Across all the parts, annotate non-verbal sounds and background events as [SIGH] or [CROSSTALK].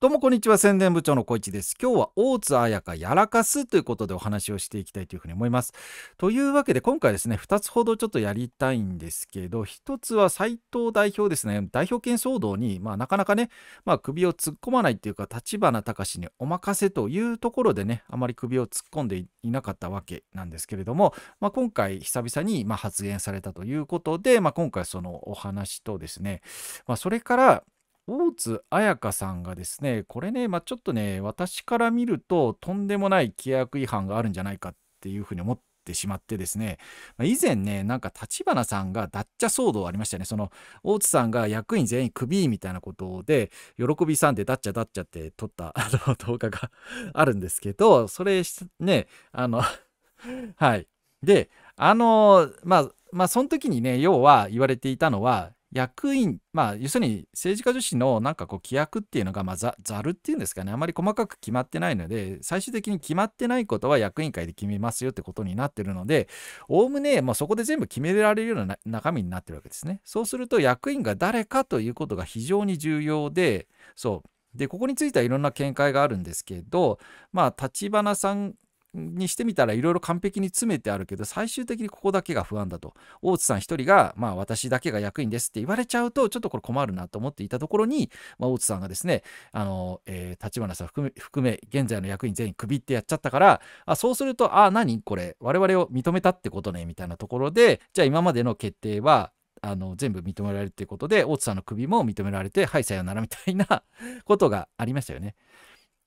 どうもこんにちは宣伝部長の小市です。今日は大津彩香やらかすということでお話をしていきたいというふうに思います。というわけで今回ですね、2つほどちょっとやりたいんですけど、1つは斎藤代表ですね、代表権騒動に、まあ、なかなかね、まあ、首を突っ込まないというか、立花隆にお任せというところでね、あまり首を突っ込んでいなかったわけなんですけれども、まあ、今回久々にま発言されたということで、まあ、今回そのお話とですね、まあ、それから、大津彩香さんがですね、これね、まあ、ちょっとね、私から見ると、とんでもない規約違反があるんじゃないかっていうふうに思ってしまってですね、ま以前ね、なんか立花さんがダッチャ騒動ありましたね、その大津さんが役員全員クビみたいなことで、喜びさんでダッチャダッチャって撮った [LAUGHS] あの動画があるんですけど、それね、あの [LAUGHS] はい。で、あのまあ、まあ、その時にね、要は言われていたのは、役員、まあ、要するに政治家女子のなんかこう規約っていうのが、まあ、ざるっていうんですかね、あまり細かく決まってないので、最終的に決まってないことは役員会で決めますよってことになってるので、おおむね、まあ、そこで全部決められるような中身になってるわけですね。そうすると、役員が誰かということが非常に重要で、そう。で、ここについてはいろんな見解があるんですけど、まあ、立花さんにしてみたらいろいろ完璧に詰めてあるけど最終的にここだけが不安だと大津さん一人が、まあ、私だけが役員ですって言われちゃうとちょっとこれ困るなと思っていたところに、まあ、大津さんがですねあの、えー、立花さん含め含め現在の役員全員クビってやっちゃったからあそうするとああ何これ我々を認めたってことねみたいなところでじゃあ今までの決定はあの全部認められるっていうことで大津さんの首も認められてはいさよならみたいなことがありましたよね。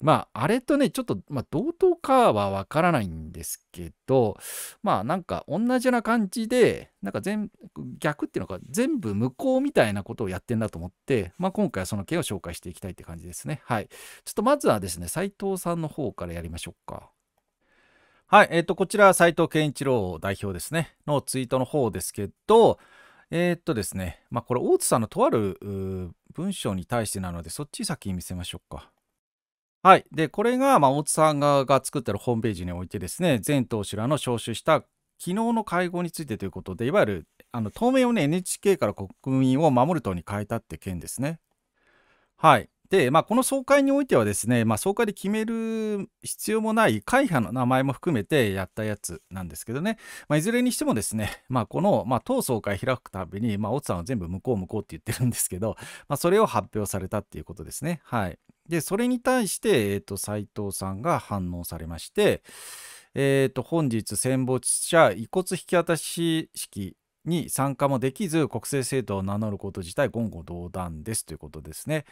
まあ、あれとね、ちょっと、まあ、同等かはわからないんですけど、まあ、なんか、同じような感じで、なんか全、逆っていうのか、全部無効みたいなことをやってんだと思って、まあ、今回はその件を紹介していきたいって感じですね。はい。ちょっとまずはですね、斎藤さんの方からやりましょうか。はい。えっ、ー、と、こちら、斎藤健一郎代表ですね、のツイートの方ですけど、えー、っとですね、まあ、これ、大津さんのとある文章に対してなので、そっち先見せましょうか。はい。で、これが、まあ、大津さん側が作ってるホームページにおいてですね、全投資らの招集した昨日の会合についてということで、いわゆる、あの、当面をね、NHK から国民を守る党に変えたって件ですね。はい。で、まあ、この総会においてはですね、まあ、総会で決める必要もない会派の名前も含めてやったやつなんですけどね、まあ、いずれにしてもですね、[LAUGHS] まあ、この、まあ、党総会開くたびに、まあ、大津さんは全部向こう向こうって言ってるんですけど、まあ、それを発表されたっていうことですね。はい。で、それに対して、えっ、ー、と、斎藤さんが反応されまして、えー、と、本日、戦没者遺骨引き渡し式に参加もできず、国政政党を名乗ること自体言語道断ですということですね。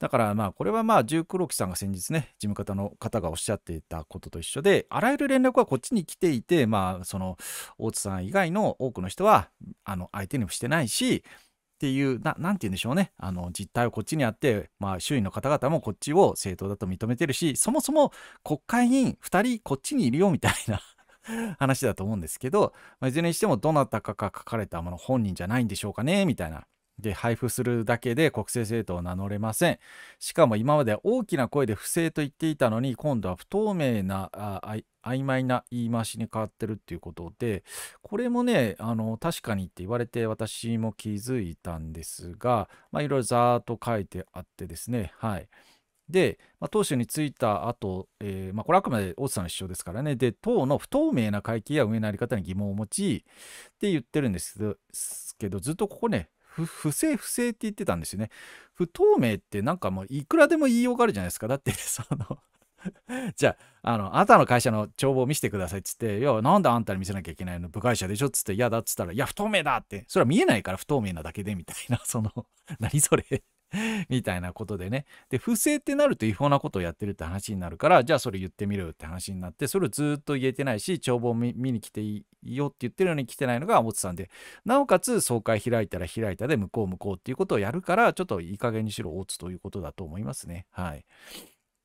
だからまあ、これはまあ、重黒木さんが先日ね、事務方の方がおっしゃっていたことと一緒で、あらゆる連絡はこっちに来ていて、まあ、その、大津さん以外の多くの人は、あの、相手にもしてないし、っていうななんて言うんでしょうねあの実態はこっちにあって、まあ、周囲の方々もこっちを正当だと認めてるしそもそも国会議員2人こっちにいるよみたいな [LAUGHS] 話だと思うんですけど、まあ、いずれにしてもどなたかが書かれたもの本人じゃないんでしょうかねみたいなで配布するだけで国政政党を名乗れませんしかも今まで大きな声で不正と言っていたのに今度は不透明なあ曖昧な言い回しに変わってるっていうことでこれもねあの確かにって言われて私も気づいたんですがまあいろいろざーっと書いてあってですねはいで、まあ、当初についた後、えーまあ、これあくまで大津さんの主張ですからねで党の不透明な会計や運営のあり方に疑問を持ちって言ってるんですけどけどずっとここね不正不正って言ってたんですよね。不透明ってなんかもういくらでも言いようがあるじゃないですか。だってその [LAUGHS] じゃあ、あの、あなたの会社の帳簿を見せてくださいっつって、いや、なんであんたに見せなきゃいけないの部外者でしょっつって、嫌だっつったら、いや、不透明だって、それは見えないから不透明なだけで、みたいな、[LAUGHS] その、何それ [LAUGHS] みたいなことでね。で、不正ってなると違法なことをやってるって話になるから、じゃあそれ言ってみろよって話になって、それをずっと言えてないし、帳簿を見に来ていいよって言ってるのに来てないのが思ってたんで、なおかつ総会開いたら開いたで、向こう向こうっていうことをやるから、ちょっといい加減にしろ、大津ということだと思いますね。はい。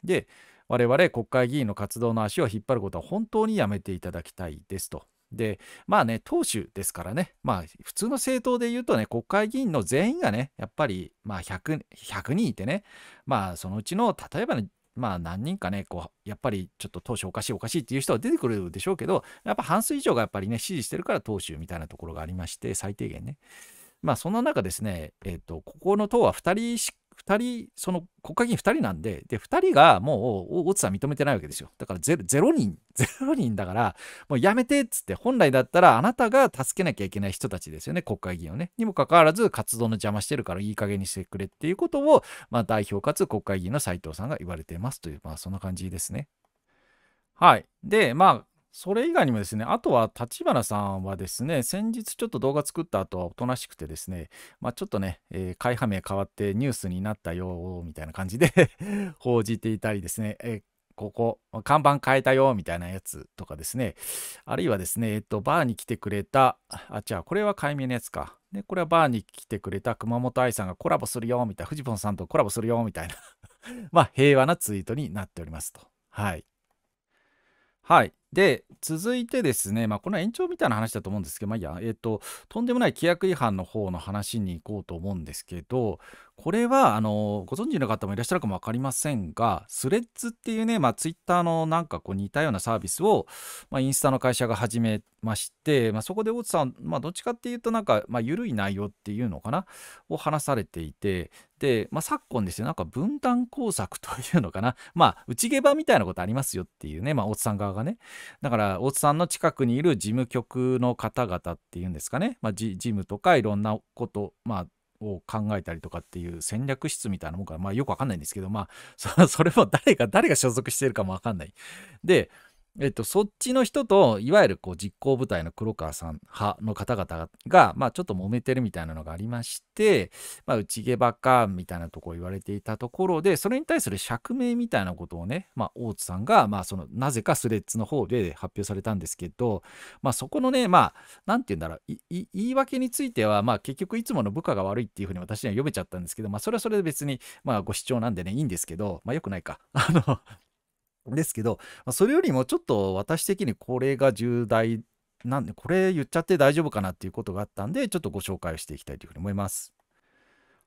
で、我々国会議員の活動の足を引っ張ることは本当にやめていただきたいですと。でまあね党首ですからねまあ普通の政党で言うとね国会議員の全員がねやっぱりまあ 100, 100人いてねまあそのうちの例えばねまあ何人かねこうやっぱりちょっと党首おかしいおかしいっていう人は出てくるでしょうけどやっぱ半数以上がやっぱりね支持してるから党首みたいなところがありまして最低限ねまあそんな中ですねえっ、ー、とここの党は2人し2人、その国会議員2人なんで、で、2人がもう、大津さん認めてないわけですよ。だからゼゼロ人、[LAUGHS] ゼロ人だから、もうやめてっつって、本来だったらあなたが助けなきゃいけない人たちですよね、国会議員をね。にもかかわらず、活動の邪魔してるからいい加減にしてくれっていうことを、まあ、代表かつ国会議員の斉藤さんが言われてますという、まあ、そんな感じですね。はい。で、まあ、それ以外にもですね、あとは立花さんはですね、先日ちょっと動画作った後はおとなしくてですね、まあ、ちょっとね、えー、会派名変わってニュースになったよ、みたいな感じで [LAUGHS] 報じていたりですね、えー、ここ、看板変えたよ、みたいなやつとかですね、あるいはですね、えっ、ー、と、バーに来てくれた、あ、じゃあこれは解明のやつか。で、これはバーに来てくれた熊本愛さんがコラボするよ、みたいな、フジポンさんとコラボするよ、みたいな [LAUGHS] まあ、平和なツイートになっておりますと。はい。はい。で、続いてですね、まあ、この延長みたいな話だと思うんですけど、まあ、いや、えっ、ー、と、とんでもない規約違反の方の話に行こうと思うんですけど、これはあのご存知の方もいらっしゃるかも分かりませんが、スレッズっていうね、まあ、ツイッターのなんかこう似たようなサービスを、まあ、インスタの会社が始めまして、まあ、そこで大津さん、まあ、どっちかっていうとなんか、まあ、緩い内容っていうのかな、を話されていて、で、まあ、昨今ですよ、なんか分断工作というのかな、[LAUGHS] まあ、内毛場みたいなことありますよっていうね、まあ、大津さん側がね。だから、大津さんの近くにいる事務局の方々っていうんですかね、まあ、事務とかいろんなこと、まあ、を考えたりとかっていう戦略室みたいなもんかまあよくわかんないんですけど、まあ、そ [LAUGHS] れも誰が、誰が所属してるかもわかんない。で、えっと、そっちの人と、いわゆるこう実行部隊の黒川さん派の方々が、まあ、ちょっと揉めてるみたいなのがありまして、まあ、内毛馬っかみたいなとこ言われていたところで、それに対する釈明みたいなことをね、まあ、大津さんが、まあ、その、なぜかスレッズの方で発表されたんですけど、まあ、そこのね、まあ、なんて言うんだろう、言い訳については、まあ、結局いつもの部下が悪いっていうふうに私には読めちゃったんですけど、まあ、それはそれで別に、まあ、ご主張なんでね、いいんですけど、まあ、よくないか。あのですけど、まそれよりもちょっと私的にこれが重大なんで、これ言っちゃって大丈夫かなっていうことがあったんで、ちょっとご紹介をしていきたいというふうに思います。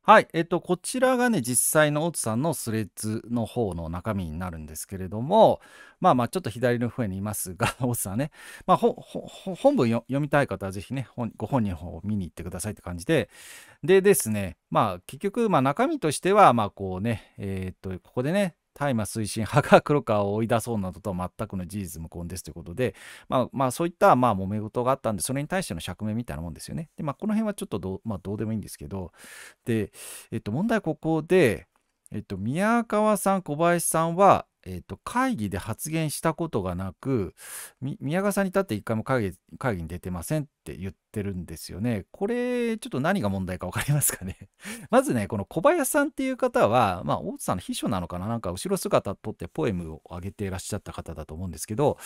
はい、えっと、こちらがね、実際のオツさんのスレッズの方の中身になるんですけれども、まあまあ、ちょっと左の方にいますが、オ [LAUGHS] ツさんね、まあ、本文読みたい方はぜひね、ご本人の方を見に行ってくださいって感じで、でですね、まあ、結局、まあ、中身としては、まあ、こうね、えー、っと、ここでね、大麻推進派が黒川を追い出そうなどとは全くの事実無根ですということで、まあ、まあ、そういったまあ揉め事があったんで、それに対しての釈明みたいなもんですよね。で、まあ、この辺はちょっとど,、まあ、どうでもいいんですけど、で、えっと、問題ここで、えっと、宮川さん、小林さんは、えーと、会議で発言したことがなく宮川さんに立って一回も会議会議に出てませんって言ってるんですよね。これちょっと何が問題か分かりますかね [LAUGHS] まずねこの小林さんっていう方は、まあ、大津さんの秘書なのかななんか後ろ姿撮ってポエムを上げていらっしゃった方だと思うんですけど、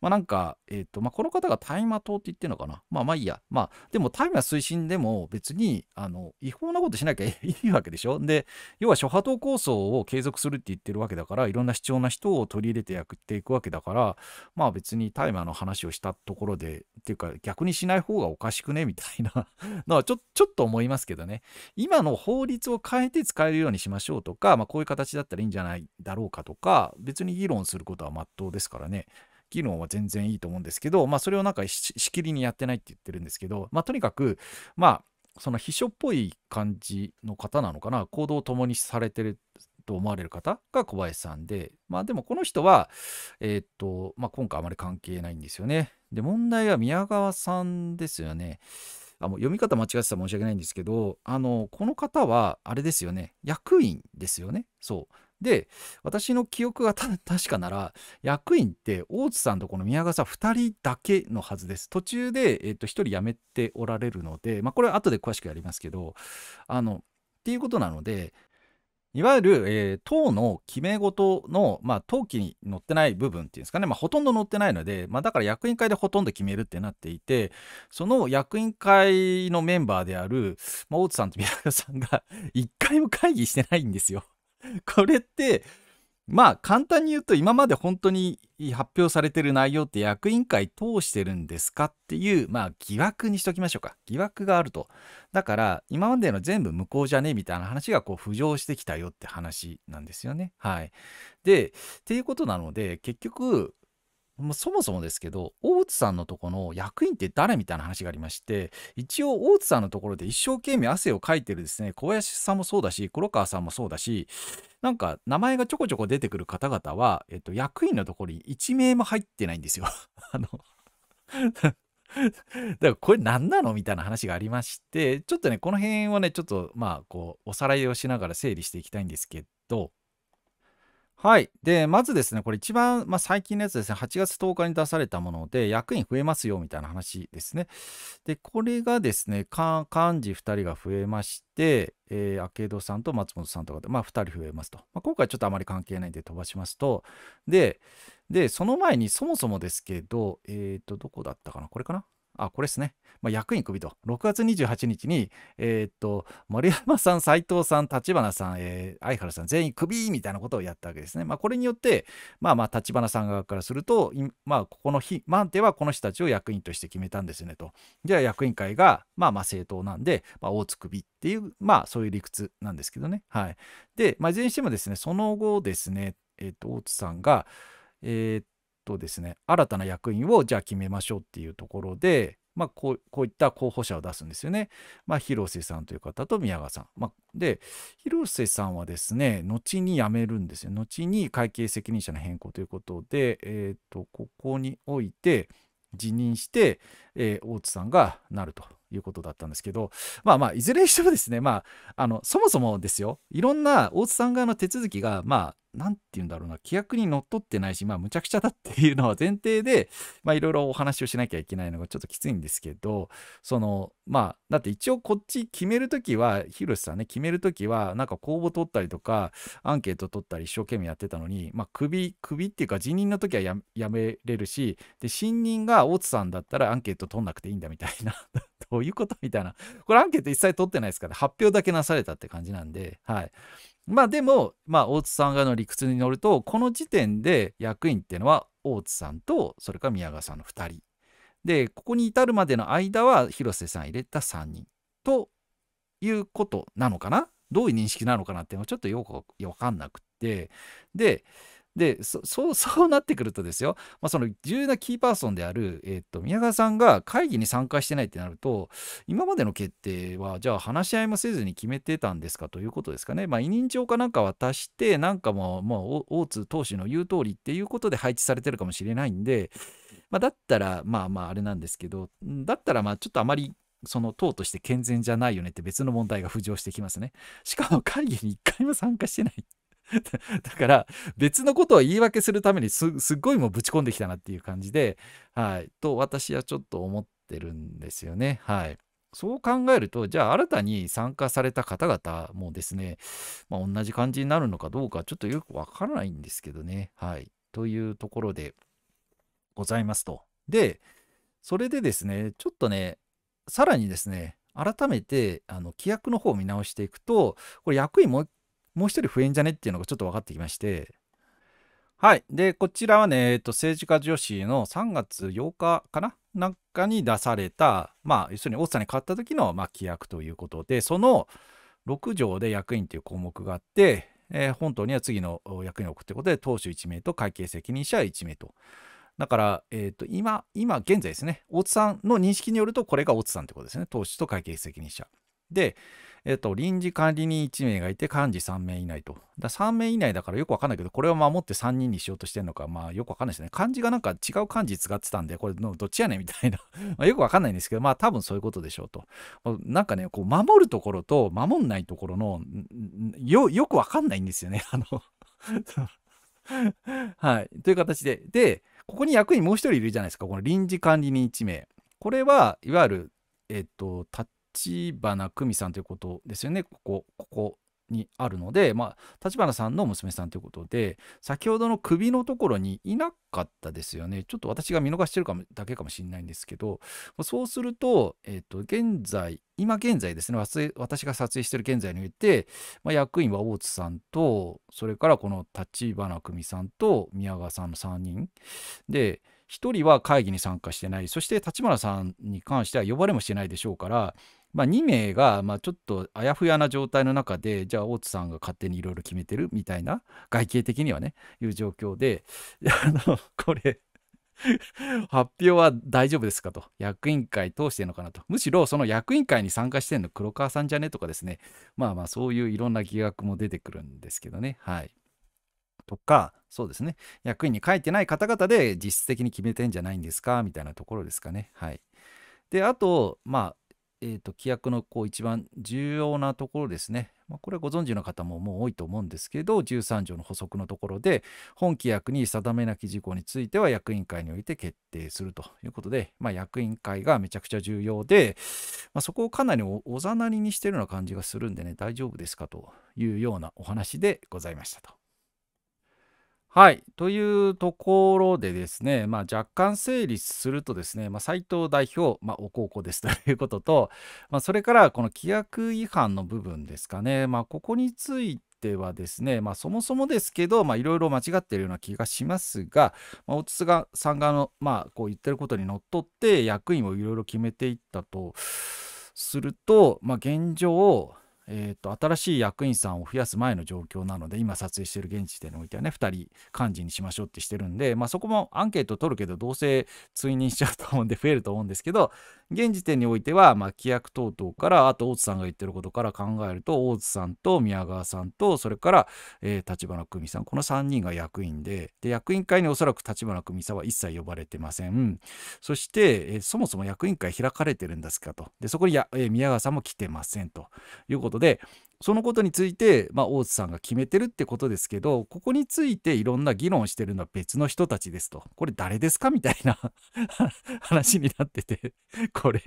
まあ、なんか、えーとまあ、この方が大麻党って言ってるのかなまあまあいいやまあでも大麻推進でも別にあの違法なことしなきゃいいわけでしょで要は諸派党構想を継続するって言ってるわけだからいろんな主張な人を取り入れてやっていくわけだからまあ別に大麻の話をしたところでっていうか逆にしない方がおかしくねみたいなのはちょ [LAUGHS] ちょっと思いますけどね今の法律を変えて使えるようにしましょうとか、まあ、こういう形だったらいいんじゃないだろうかとか別に議論することはまっとうですからね議論は全然いいと思うんですけど、まあ、それをなんかしきりにやってないって言ってるんですけど、まあ、とにかく、まあ、その秘書っぽい感じの方なのかな行動を共にされてると思われる方が小林さんで、まあでもこの人は、えー、っと、まあ今回あまり関係ないんですよね。で、問題は宮川さんですよね。あもう読み方間違ってたら申し訳ないんですけど、あの、この方は、あれですよね、役員ですよね。そう。で、私の記憶が [LAUGHS] 確かなら、役員って大津さんとこの宮川さん2人だけのはずです。途中で、えっと1人辞めておられるので、まあ、これは後で詳しくやりますけど、あの、っていうことなので、いわゆる、えー、党の決め事の、まあ、党規に載ってない部分っていうんですかね、まあ、ほとんど載ってないので、まあ、だから役員会でほとんど決めるってなっていて、その役員会のメンバーである、まあ、大津さんと宮田さんが [LAUGHS] 一回も会議してないんですよこれって、まあ簡単に言うと今まで本当に発表されてる内容って役員会通してるんですかっていうまあ疑惑にしときましょうか疑惑があるとだから今までの全部無効じゃねえみたいな話がこう浮上してきたよって話なんですよねはいでっていうことなので結局まあ、そもそもですけど大津さんのとこの役員って誰みたいな話がありまして一応大津さんのところで一生懸命汗をかいてるですね小林さんもそうだし黒川さんもそうだしなんか名前がちょこちょこ出てくる方々は、えっと、役員のところに1名も入ってないんですよ。[LAUGHS] あの [LAUGHS] だからこれ何なのみたいな話がありましてちょっとねこの辺はねちょっとまあこうおさらいをしながら整理していきたいんですけどはい。で、まずですね、これ一番、まあ、最近のやつですね、8月10日に出されたもので、役員増えますよ、みたいな話ですね。で、これがですね、幹事2人が増えまして、えー、明戸さんと松本さんとかで、まあ、2人増えますと。まあ、今回ちょっとあまり関係ないんで飛ばしますと、で、で、その前にそもそもですけど、えっ、ー、と、どこだったかなこれかなあ、これですね。まあ、役員クビと。6月28日に、えー、っと、丸山さん、斎藤さん、立花さん、えー、相原さん、全員クビみたいなことをやったわけですね。まあ、これによって、まあまあ、立花さん側からすると、まあ、ここの日、マンテはこの人たちを役員として決めたんですねと。じゃあ、役員会が、まあまあ、正当なんで、まあ、大津クビっていう、まあ、そういう理屈なんですけどね。はい。で、まあ、いずれにしてもですね、その後ですね、えー、っと、大津さんが、えー、っとですね新たな役員をじゃあ決めましょうっていうところで、まあ、こうこういった候補者を出すんですよね。まあ、広瀬さんという方と宮川さん。まあ、で広瀬さんはですね後に辞めるんですよ。後に会計責任者の変更ということで、えーと、とここにおいて辞任して、えー、大津さんがなるということだったんですけど、まあまあ、いずれにしてもですね、まあ、あの、そもそもですよ、いろんな大津さん側の手続きが、まあ、なんて言うんだろうな、規約にのっとってないし、まあ、むちゃくちゃだっていうのは前提で、まあ、いろいろお話をしなきゃいけないのがちょっときついんですけど、その、まあ、だって一応こっち決めるときは、ヒロシさんね、決めるときは、なんか公募取ったりとか、アンケート取ったり一生懸命やってたのに、まあ、首、首っていうか、辞任の時はやめれるし、で、新任が大津さんだったらアンケートト取んなくていいんだみたいな [LAUGHS] どういうことみたいな。これアンケート一切取ってないですから、発表だけなされたって感じなんで、はい。まあでも、まあ、大津さん側の理屈に乗ると、この時点で役員っていうのは、大津さんと、それから宮川さんの2人。で、ここに至るまでの間は、広瀬さん入れた3人。ということなのかなどういう認識なのかなっていうのはちょっとよくわかんなくって。で、でそ [LAUGHS] そう [LAUGHS] そうなってくるとですよ、まあ、その重要なキーパーソンである、えー、と宮川さんが会議に参加してないってなると今までの決定はじゃあ話し合いもせずに決めてたんですかということですかね、まあ、委任状かなんか渡してなんかもう大津党首の言う通りっていうことで配置されてるかもしれないんで、まあ、だったらまあまああれなんですけどだったらちょっとあまりその党として健全じゃないよねって別の問題が浮上してきますね。しかも会議に一回も参加してない [LAUGHS] だから別のことを言い訳するためにすすっごいもうぶち込んできたなっていう感じで、はい、と私はちょっと思ってるんですよね。はい。そう考えると、じゃあ新たに参加された方々もですね、まあ、同じ感じになるのかどうかちょっとよくわからないんですけどね。はい。というところでございますと。で、それでですね、ちょっとね、さらにですね、改めてあの規約の方を見直していくと、これ役員もう一もう一人増えんじゃねっていうのがちょっと分かってきまして、はい。で、こちらはね、えっと、政治家女子の3月8日かななんかに出された、まあ、要するに、大津さんに変わった時の、まあ、規約ということで、その6条で役員という項目があって、えー、本党には次の役員を置くということで、党首1名と会計責任者1名と。だから、えっ、ー、と、今、今現在ですね、大津さんの認識によると、これが大津さんということですね。党首と会計責任者。で、えっと、臨時管理人1名がいて、幹事3名以内と。だ3名以内だからよくわかんないけど、これを守って3人にしようとしてるのか、まあよくわかんないですね。漢字がなんか違う漢字使ってたんで、これどっちやねんみたいな [LAUGHS] まよくわかんないんですけど、まあ多分そういうことでしょうと。なんかね、こう、守るところと守んないところの、よ、よくわかんないんですよね。[LAUGHS] あの [LAUGHS] はい。という形で。で、ここに役員もう一人いるじゃないですか。この臨時管理人1名。これは、いわゆる、えっと、立花久美さんということですよねここここにあるのでまあ立花さんの娘さんということで先ほどの首のところにいなかったですよねちょっと私が見逃してるかもだけかもしれないんですけどそうすると,、えー、と現在今現在ですね私が撮影してる現在において、まあ、役員は大津さんとそれからこの立花久美さんと宮川さんの3人で1人は会議に参加してないそして立花さんに関しては呼ばれもしてないでしょうからまあ、2名が、まあ、ちょっとあやふやな状態の中で、じゃあ、大津さんが勝手にいろいろ決めてるみたいな、外形的にはね、いう状況で、[LAUGHS] あの、これ発表は大丈夫ですかと。役員会通してんのかなと。むしろその役員会に参加してんの黒川さんじゃねとかですね。まあまあそういういろんな疑惑も出てくるんですけどね。はい。とか、そうですね。役員に書いてない方々で実質的に決めてんじゃないんですかみたいなところですかね。はい。で、あと、まあ、えーと、規約のこう一番重要なところですね、まあ、これご存知の方ももう多いと思うんですけど13条の補足のところで本規約に定めなき事項については役員会において決定するということで、まあ、役員会がめちゃくちゃ重要で、まあ、そこをかなりおざなりにしてるような感じがするんでね大丈夫ですかというようなお話でございましたと。はい。というところでですね、まあ、若干整理するとですね、まあ、藤代表、まあ、おこうですと [LAUGHS] いうことと、まあ、それからこの規約違反の部分ですかね、まあ、ここについてはですね、まあ、そもそもですけど、まいろいろ間違ってるような気がしますが、まあ、大津がさんがの、まあ、こう言ってることにのっとって役員をいろいろ決めていったとすると、まあ、現状えーと、新しい役員さんを増やす前の状況なので今撮影してる現時点においてはね2人幹事にしましょうってしてるんで、まあ、そこもアンケート取るけどどうせ追認しちゃうと思うんで増えると思うんですけど現時点においては、まあ、規約等々から、あと大津さんが言ってることから考えると、大津さんと宮川さんと、それから、えー、立花久美さん、この3人が役員で、で、役員会におそらく立花久美さんは一切呼ばれてません。そして、えー、そもそも役員会開かれてるんですかと。で、そこにや、えー、宮川さんも来てませんということで、そのことについて、まあ、大津さんが決めてるってことですけど、ここについていろんな議論してるのは別の人たちですと。これ誰ですかみたいな [LAUGHS] 話になっててこれ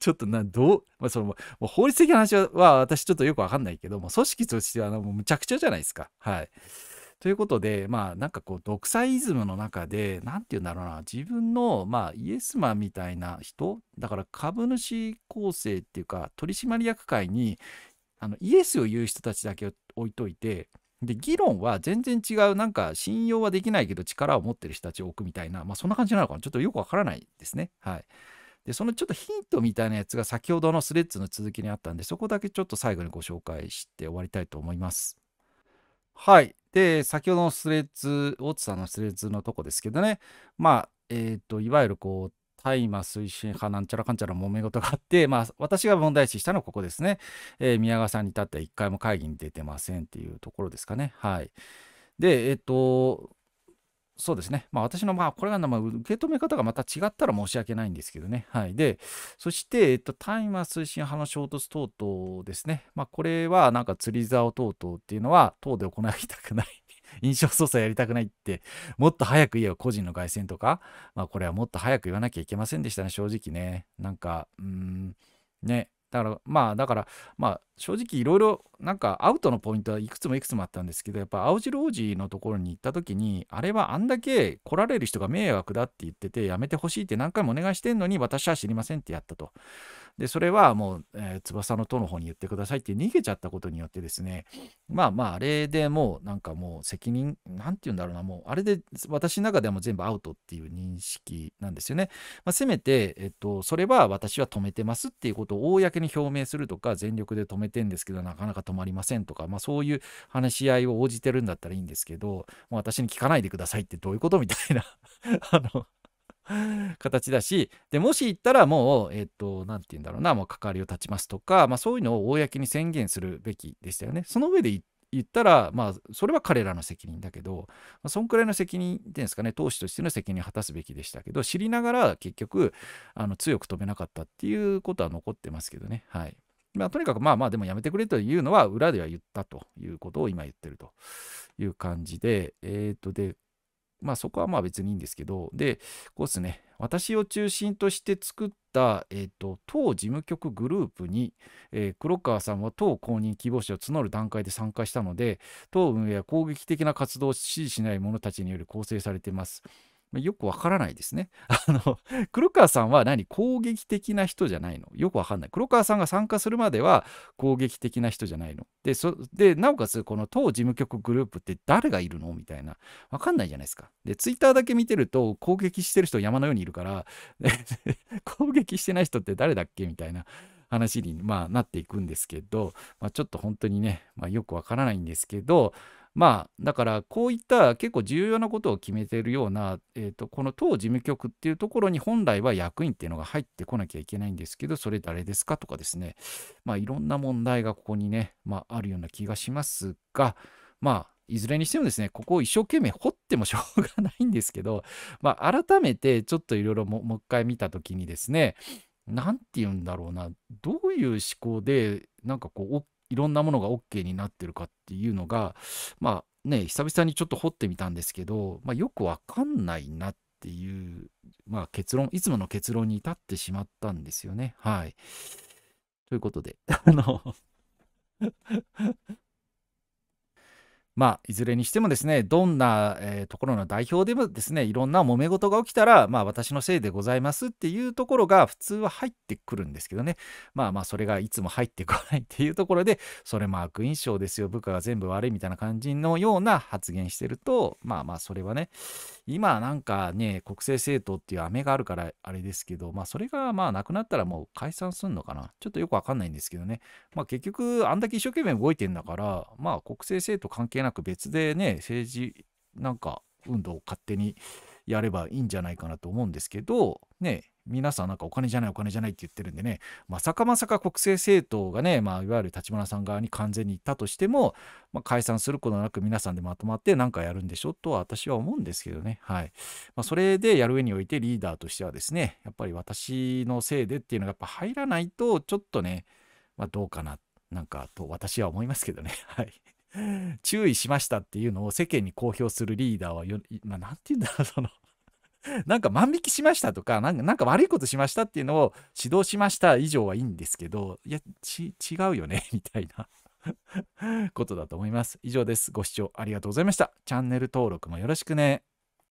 ちょっとな、どう、まあ、その、法律的な話は私ちょっとよくわかんないけども、組織としてはもうむちゃくちゃじゃないですか。はい。ということで、まあなんかこう独裁イズムの中で、何て言うんだろうな、自分のまあイエスマンみたいな人、だから株主構成っていうか取締役会にあのイエスを言う人たちだけ置いといて、で議論は全然違うなんか信用はできないけど力を持ってる人たちを置くみたいな、まあ、そんな感じなのかなちょっとよくわからないですね。はい、でそのちょっとヒントみたいなやつが先ほどのスレッズの続きにあったんでそこだけちょっと最後にご紹介して終わりたいと思います。はい。で、先ほどのスレッズ、大津さんのスレッズのとこですけどね、まあ、えっ、ー、と、いわゆるこう、大麻推進派なんちゃらかんちゃら揉め事があって、まあ、私が問題視したのはここですね。えー、宮川さんに至っては一回も会議に出てませんっていうところですかね。はい。で、えっ、ー、と、そうですね。まあ私の、まあこれが、まあ、受け止め方がまた違ったら申し訳ないんですけどね。はい。で、そして、えっと、大麻推進派の衝突等々ですね。まあこれはなんか釣り竿等々っていうのは党で行いたくない。[LAUGHS] 印象操作やりたくないって、もっと早く言えば個人の凱旋とか。まあこれはもっと早く言わなきゃいけませんでしたね、正直ね。なんか、うん、ね、だからまあだからまあ正直いろいろなんかアウトのポイントはいくつもいくつもあったんですけどやっぱ青汁王子のところに行った時にあれはあんだけ来られる人が迷惑だって言っててやめてほしいって何回もお願いしてんのに私は知りませんってやったと。でそれはもう、えー、翼の塔の方に言ってくださいって逃げちゃったことによってですねまあまああれでもうなんかもう責任何て言うんだろうなもうあれで私の中でも全部アウトっていう認識なんですよね、まあ、せめて、えっと、それは私は止めてますっていうことを公に表明するとか全力で止めてんですけどなかなか止まりませんとか、まあ、そういう話し合いを応じてるんだったらいいんですけどもう私に聞かないでくださいってどういうことみたいな [LAUGHS] あの [LAUGHS] 形だしでもし言ったらもうえっ、ー、て言うんだろうなもう関わりを断ちますとか、まあ、そういうのを公に宣言するべきでしたよね。その上で言ったら、まあ、それは彼らの責任だけど、まあ、そんくらいの責任っていうんですかね、投資としての責任を果たすべきでしたけど、知りながら結局、あの強く止めなかったっていうことは残ってますけどね。はい。まあ、とにかくまあまあ、でもやめてくれというのは、裏では言ったということを今言ってるという感じで、えっ、ー、と、で、まあそこはまあ別にいいんですけど、で、こうですね、私を中心として作った、えっ、ー、と、党事務局グループに、えー、黒川さんは党公認希望者を募る段階で参加したので、党運営は攻撃的な活動を支持しない者たちにより構成されています。まあ、よくわからないですね。[LAUGHS] あの、黒川さんは何攻撃的な人じゃないのよくわかんない。黒川さんが参加するまでは攻撃的な人じゃないの。で、そでなおかつ、この党事務局グループって誰がいるのみたいな。わかんないじゃないですか。で、ツイッターだけ見てると攻撃してる人山のようにいるから、[LAUGHS] 攻撃してない人って誰だっけみたいな。話に、まあ、なっていくんですけど、まあ、ちょっと本当にね、まあ、よくわからないんですけど、まあだからこういった結構重要なことを決めているような、えーと、この党事務局っていうところに本来は役員っていうのが入ってこなきゃいけないんですけどそれ誰ですかとかですねまあいろんな問題がここにね、まあ、あるような気がしますがまあいずれにしてもですね、ここを一生懸命掘ってもしょうがないんですけど、まあ、改めてちょっといろいろもう一回見た時にですね、なんて言うんだろうな、どういう思考で、なんかこう、大いろんなものが OK になってるかっていうのがまあね久々にちょっと掘ってみたんですけど、まあ、よくわかんないなっていう、まあ、結論いつもの結論に至ってしまったんですよねはいということであのまあ、いずれにしてもですね、どんな、えー、ところの代表でもですね、いろんな揉め事が起きたら、まあ、私のせいでございますっていうところが普通は入ってくるんですけどね、まあまあ、それがいつも入ってこないっていうところで、それも悪印象ですよ、部下が全部悪いみたいな感じのような発言してると、まあまあ、それはね、今なんかね、国政政党っていう飴があるからあれですけど、まあそれがまあなくなったらもう解散すんのかな。ちょっとよくわかんないんですけどね。まあ結局、あんだけ一生懸命動いてんだから、まあ国政政党関係なく別でね、政治なんか運動を勝手にやればいいんじゃないかなと思うんですけど、ね、皆さんなんかお金じゃないお金じゃないって言ってるんでね、まさかまさか国政政党がね、まあ、いわゆる立花さん側に完全に行ったとしても、まあ、解散することなく皆さんでまとまって何かやるんでしょとは私は思うんですけどね。はい。まあ、それでやる上においてリーダーとしてはですね、やっぱり私のせいでっていうのがやっぱ入らないと、ちょっとね、まあ、どうかな、なんかと私は思いますけどね。[LAUGHS] はい。注意しましたっていうのを世間に公表するリーダーはまあ、なんて言うんだろう、その [LAUGHS] なんか万引きしましたとかなんか悪いことしましたっていうのを指導しました以上はいいんですけど、いや、違うよね、[LAUGHS] みたいな [LAUGHS] ことだと思います。以上です。ご視聴ありがとうございました。チャンネル登録もよろしくね。